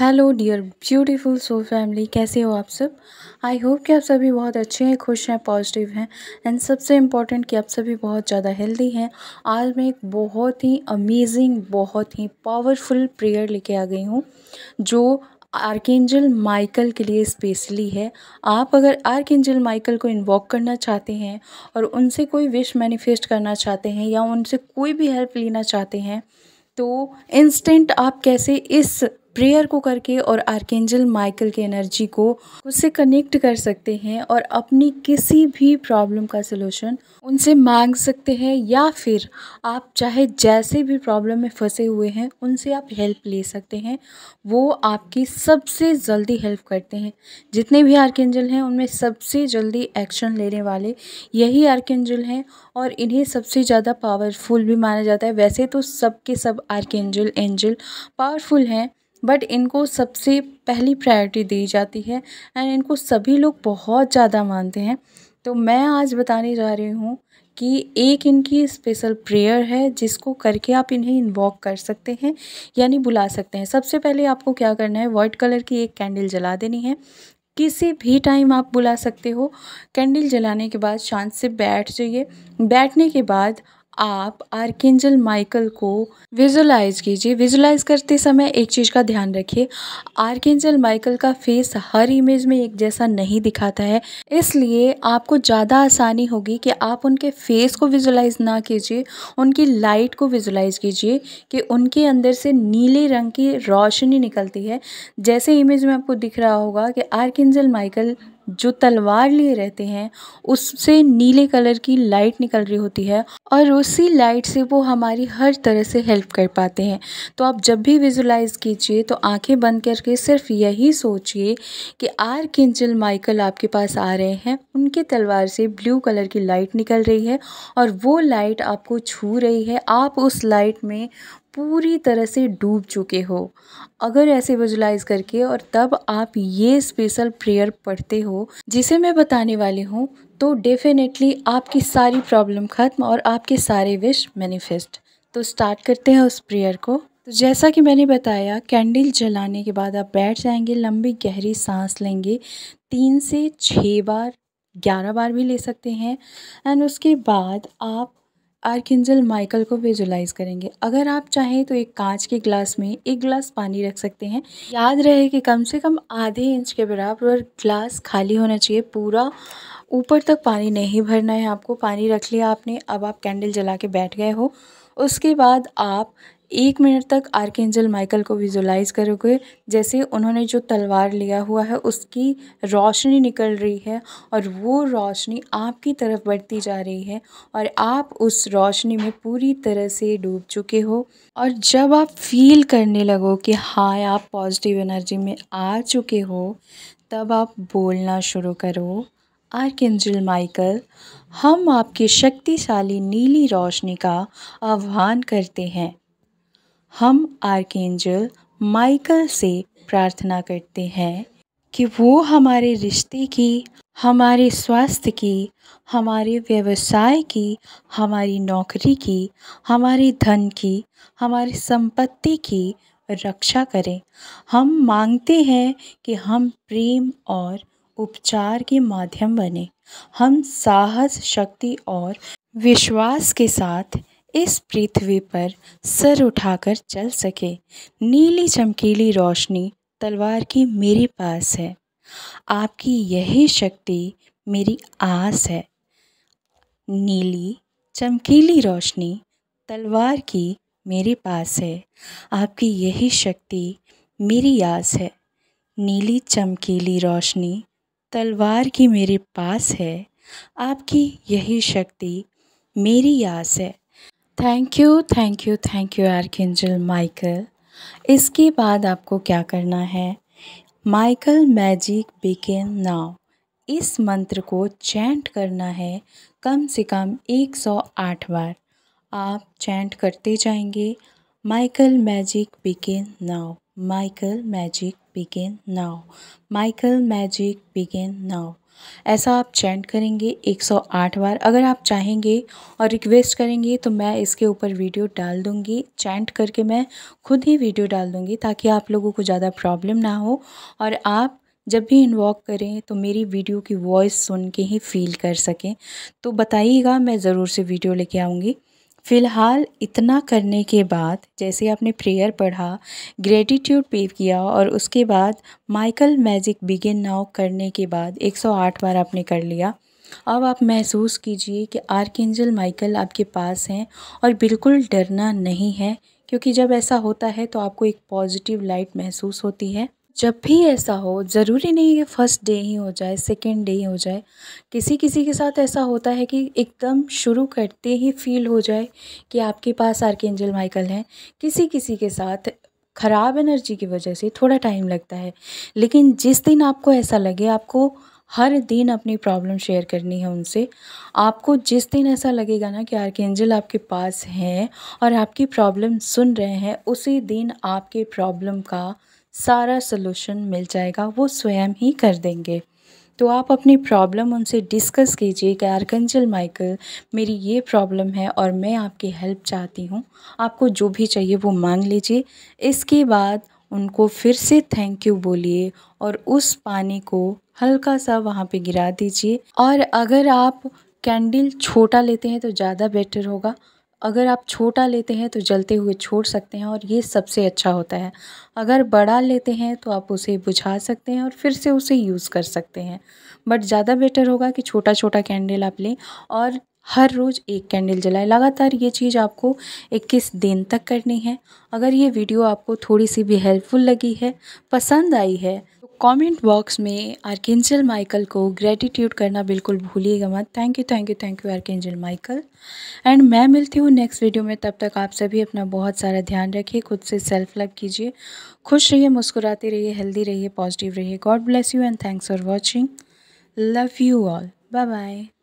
hello dear beautiful soul family कैसे हो आप सब आई होप कि आप सभी बहुत अच्छे हैं खुश हैं पॉजिटिव हैं एंड सबसे इम्पॉर्टेंट कि आप सभी बहुत ज़्यादा हेल्दी हैं आज मैं एक बहुत ही अमेजिंग बहुत ही पावरफुल प्रेयर लेके आ गई हूँ जो आर्केंजल माइकल के लिए स्पेशली है आप अगर आर्केंजल माइकल को इन्वॉक करना चाहते हैं और उनसे कोई विश मैनिफेस्ट करना चाहते हैं या उनसे कोई भी हेल्प लेना चाहते हैं तो इंस्टेंट आप कैसे इस प्रेयर को करके और आर्केंजल माइकल के एनर्जी को उससे कनेक्ट कर सकते हैं और अपनी किसी भी प्रॉब्लम का सलूशन उनसे मांग सकते हैं या फिर आप चाहे जैसे भी प्रॉब्लम में फंसे हुए हैं उनसे आप हेल्प ले सकते हैं वो आपकी सबसे जल्दी हेल्प करते हैं जितने भी आर्केंजल हैं उनमें सबसे जल्दी एक्शन लेने वाले यही आर्केंजल हैं और इन्हें सबसे ज़्यादा पावरफुल भी माना जाता है वैसे तो सबके सब आर्केंजल एंजल पावरफुल हैं बट इनको सबसे पहली प्रायोरिटी दी जाती है एंड इनको सभी लोग बहुत ज़्यादा मानते हैं तो मैं आज बताने जा रही हूँ कि एक इनकी स्पेशल प्रेयर है जिसको करके आप इन्हें इन्वॉक कर सकते हैं यानी बुला सकते हैं सबसे पहले आपको क्या करना है वाइट कलर की एक कैंडल जला देनी है किसी भी टाइम आप बुला सकते हो कैंडल जलाने के बाद शांत से बैठ जाइए बैठने के बाद आप आर्केंजल माइकल को विजुलाइज कीजिए विजुलाइज करते समय एक चीज़ का ध्यान रखिए आर्केंजल माइकल का फेस हर इमेज में एक जैसा नहीं दिखाता है इसलिए आपको ज़्यादा आसानी होगी कि आप उनके फेस को विजुलाइज ना कीजिए उनकी लाइट को विजुलाइज कीजिए कि उनके अंदर से नीले रंग की रोशनी निकलती है जैसे इमेज में आपको दिख रहा होगा कि आर्केंजल माइकल जो तलवार लिए रहते हैं उससे नीले कलर की लाइट निकल रही होती है और उसी लाइट से वो हमारी हर तरह से हेल्प कर पाते हैं तो आप जब भी विजुलाइज कीजिए तो आंखें बंद करके सिर्फ यही सोचिए कि आर किंजल माइकल आपके पास आ रहे हैं उनके तलवार से ब्लू कलर की लाइट निकल रही है और वो लाइट आपको छू रही है आप उस लाइट में पूरी तरह से डूब चुके हो अगर ऐसे विजुलाइज करके और तब आप ये स्पेशल प्रेयर पढ़ते हो जिसे मैं बताने वाली हूँ तो डेफिनेटली आपकी सारी प्रॉब्लम ख़त्म और आपके सारे विश मैनिफेस्ट तो स्टार्ट करते हैं उस प्रेयर को तो जैसा कि मैंने बताया कैंडल जलाने के बाद आप बैठ जाएंगे लंबी गहरी सांस लेंगे तीन से छः बार ग्यारह बार भी ले सकते हैं एंड उसके बाद आप आर्किंजल माइकल को विजुलाइज करेंगे अगर आप चाहें तो एक कांच के ग्लास में एक गिलास पानी रख सकते हैं याद रहे कि कम से कम आधे इंच के बराबर ग्लास खाली होना चाहिए पूरा ऊपर तक पानी नहीं भरना है आपको पानी रख लिया आपने अब आप कैंडल जला के बैठ गए हो उसके बाद आप एक मिनट तक आर्केंजल माइकल को विजुलाइज़ करोगे जैसे उन्होंने जो तलवार लिया हुआ है उसकी रोशनी निकल रही है और वो रोशनी आपकी तरफ बढ़ती जा रही है और आप उस रोशनी में पूरी तरह से डूब चुके हो और जब आप फील करने लगो कि हाँ आप पॉजिटिव एनर्जी में आ चुके हो तब आप बोलना शुरू करो आर्किजिल माइकल हम आपकी शक्तिशाली नीली रोशनी का आह्वान करते हैं हम आर्किजिल माइकल से प्रार्थना करते हैं कि वो हमारे रिश्ते की हमारे स्वास्थ्य की हमारे व्यवसाय की हमारी नौकरी की हमारे धन की हमारी संपत्ति की रक्षा करें हम मांगते हैं कि हम प्रेम और उपचार के माध्यम बने हम साहस शक्ति और विश्वास के साथ इस पृथ्वी पर सर उठाकर चल सके नीली चमकीली रोशनी तलवार की मेरे पास है आपकी यही शक्ति मेरी आस है नीली चमकीली रोशनी तलवार की मेरे पास है आपकी यही शक्ति मेरी आस है नीली चमकीली रोशनी तलवार की मेरे पास है आपकी यही शक्ति मेरी आस है thank you thank you thank you archangel Michael इसके बाद आपको क्या करना है माइकल मैजिक बिकेन नाउ इस मंत्र को चैंट करना है कम से कम 108 बार आप चैंट करते जाएंगे Michael magic begin now Michael magic begin now Michael magic begin now ऐसा आप चैंट करेंगे 108 बार अगर आप चाहेंगे और रिक्वेस्ट करेंगे तो मैं इसके ऊपर वीडियो डाल दूंगी चैंट करके मैं खुद ही वीडियो डाल दूंगी ताकि आप लोगों को ज़्यादा प्रॉब्लम ना हो और आप जब भी इन्वॉक करें तो मेरी वीडियो की वॉइस सुन के ही फील कर सकें तो बताइएगा मैं ज़रूर से वीडियो लेके आऊँगी फ़िलहाल इतना करने के बाद जैसे आपने प्रेयर पढ़ा ग्रेटिट्यूड पे किया और उसके बाद माइकल मैजिक बिगिन नाउ करने के बाद 108 बार आपने कर लिया अब आप महसूस कीजिए कि आर्केंजल माइकल आपके पास हैं और बिल्कुल डरना नहीं है क्योंकि जब ऐसा होता है तो आपको एक पॉजिटिव लाइट महसूस होती है जब भी ऐसा हो ज़रूरी नहीं है फर्स्ट डे ही हो जाए सेकेंड डे ही हो जाए किसी किसी के साथ ऐसा होता है कि एकदम शुरू करते ही फील हो जाए कि आपके पास आर के एंजल माइकल हैं किसी किसी के साथ ख़राब एनर्जी की वजह से थोड़ा टाइम लगता है लेकिन जिस दिन आपको ऐसा लगे आपको हर दिन अपनी प्रॉब्लम शेयर करनी है उनसे आपको जिस दिन ऐसा लगेगा ना कि एंजल आपके पास हैं और आपकी प्रॉब्लम सुन रहे हैं उसी दिन आपके प्रॉब्लम का सारा सलूशन मिल जाएगा वो स्वयं ही कर देंगे तो आप अपनी प्रॉब्लम उनसे डिस्कस कीजिए कि आर्कंजल माइकल मेरी ये प्रॉब्लम है और मैं आपकी हेल्प चाहती हूँ आपको जो भी चाहिए वो मांग लीजिए इसके बाद उनको फिर से थैंक यू बोलिए और उस पानी को हल्का सा वहाँ पे गिरा दीजिए और अगर आप कैंडल छोटा लेते हैं तो ज़्यादा बेटर होगा अगर आप छोटा लेते हैं तो जलते हुए छोड़ सकते हैं और ये सबसे अच्छा होता है अगर बड़ा लेते हैं तो आप उसे बुझा सकते हैं और फिर से उसे यूज़ कर सकते हैं बट ज़्यादा बेटर होगा कि छोटा छोटा कैंडल आप लें और हर रोज़ एक कैंडल जलाएं लगातार ये चीज़ आपको 21 दिन तक करनी है अगर ये वीडियो आपको थोड़ी सी भी हेल्पफुल लगी है पसंद आई है कमेंट बॉक्स में आर्केंजल माइकल को ग्रेटिट्यूड करना बिल्कुल भूलिएगा मत thank you thank you thank you archangel Michael and मैं मिलती हूँ नेक्स्ट वीडियो में तब तक आप सभी अपना बहुत सारा ध्यान रखिए खुद से सेल्फ लव कीजिए खुश रहिए मुस्कुराते रहिए हेल्दी रहिए पॉजिटिव रहिए God bless you and thanks for watching love you all bye bye